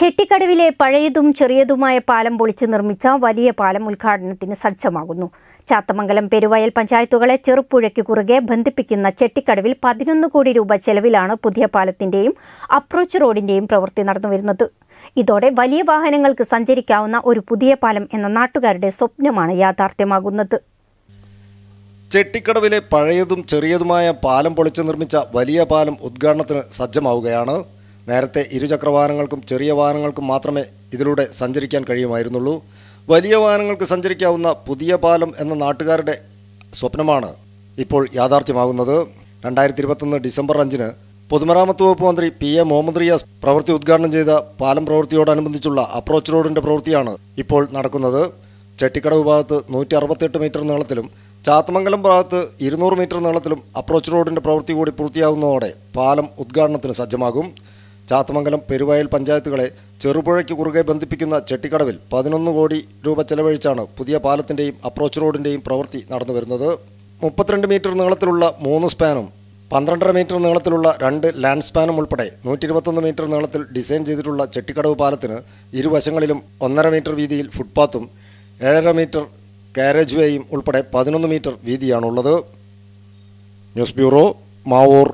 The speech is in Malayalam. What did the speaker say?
ചെട്ടിക്കടവിലെ പഴയതും ചെറിയതുമായ പാലം പൊളിച്ച് നിർമ്മിച്ച വലിയ പാലം ഉദ്ഘാടനത്തിന് സജ്ജമാകുന്നു ചാത്തമംഗലം പെരുവയൽ പഞ്ചായത്തുകളെ ചെറുപ്പുഴയ്ക്ക് കുറുകെ ബന്ധിപ്പിക്കുന്ന ചെട്ടിക്കടവിൽ പതിനൊന്ന് കോടി രൂപ ചെലവിലാണ് പുതിയ പാലത്തിന്റെയും അപ്രോച്ച് റോഡിന്റെയും പ്രവൃത്തി നടന്നുവരുന്നത് ഇതോടെ വലിയ വാഹനങ്ങൾക്ക് സഞ്ചരിക്കാവുന്ന ഒരു പുതിയ പാലം എന്ന നാട്ടുകാരുടെ സ്വപ്നമാണ് യാഥാർത്ഥ്യമാകുന്നത് ചെട്ടിക്കടവിലെ പഴയതും ചെറിയതുമായ പാലം പൊളിച്ച് നിർമ്മിച്ച വലിയ പാലം ഉദ്ഘാടനത്തിന് സജ്ജമാവുകയാണ് നേരത്തെ ഇരുചക്രവാഹനങ്ങൾക്കും ചെറിയ വാഹനങ്ങൾക്കും മാത്രമേ ഇതിലൂടെ സഞ്ചരിക്കാൻ കഴിയുമായിരുന്നുള്ളൂ വലിയ വാഹനങ്ങൾക്ക് സഞ്ചരിക്കാവുന്ന പുതിയ പാലം എന്ന നാട്ടുകാരുടെ സ്വപ്നമാണ് ഇപ്പോൾ യാഥാർത്ഥ്യമാകുന്നത് രണ്ടായിരത്തി ഇരുപത്തൊന്ന് ഡിസംബർ അഞ്ചിന് പൊതുമരാമത്ത് വകുപ്പ് മന്ത്രി പി എ മുഹമ്മദ് റിയാസ് പ്രവൃത്തി ഉദ്ഘാടനം ചെയ്ത പാലം പ്രവൃത്തിയോടനുബന്ധിച്ചുള്ള അപ്രോച്ച് റോഡിൻ്റെ പ്രവൃത്തിയാണ് ഇപ്പോൾ നടക്കുന്നത് ചെട്ടിക്കടവ് ഭാഗത്ത് നൂറ്റി അറുപത്തെട്ട് മീറ്റർ നീളത്തിലും ചാത്തമംഗലം ഭാഗത്ത് ഇരുന്നൂറ് മീറ്റർ നീളത്തിലും അപ്രോച്ച് റോഡിൻ്റെ പ്രവൃത്തി കൂടി പൂർത്തിയാകുന്നതോടെ പാലം ഉദ്ഘാടനത്തിന് സജ്ജമാകും ചാത്തമംഗലം പെരുവയൽ പഞ്ചായത്തുകളെ ചെറുപുഴയ്ക്ക് കുറുകെ ബന്ധിപ്പിക്കുന്ന ചെട്ടിക്കടവിൽ പതിനൊന്ന് കോടി രൂപ ചെലവഴിച്ചാണ് പുതിയ പാലത്തിൻ്റെയും അപ്രോച്ച് റോഡിൻ്റെയും പ്രവൃത്തി നടന്നു വരുന്നത് മുപ്പത്തിരണ്ട് മീറ്റർ നീളത്തിലുള്ള മൂന്ന് സ്പാനും പന്ത്രണ്ടര മീറ്റർ നീളത്തിലുള്ള രണ്ട് ലാൻഡ് സ്പാനും ഉൾപ്പെടെ നൂറ്റി ഇരുപത്തൊന്ന് മീറ്റർ നീളത്തിൽ ഡിസൈൻ ചെയ്തിട്ടുള്ള ചെട്ടിക്കടവ് പാലത്തിന് ഇരുവശങ്ങളിലും ഒന്നര മീറ്റർ വീതിയിൽ ഫുട്പാത്തും ഏഴര മീറ്റർ കാരേജ് വേയും ഉൾപ്പെടെ പതിനൊന്ന് മീറ്റർ വീതിയാണുള്ളത് ന്യൂസ് ബ്യൂറോ മാവൂർ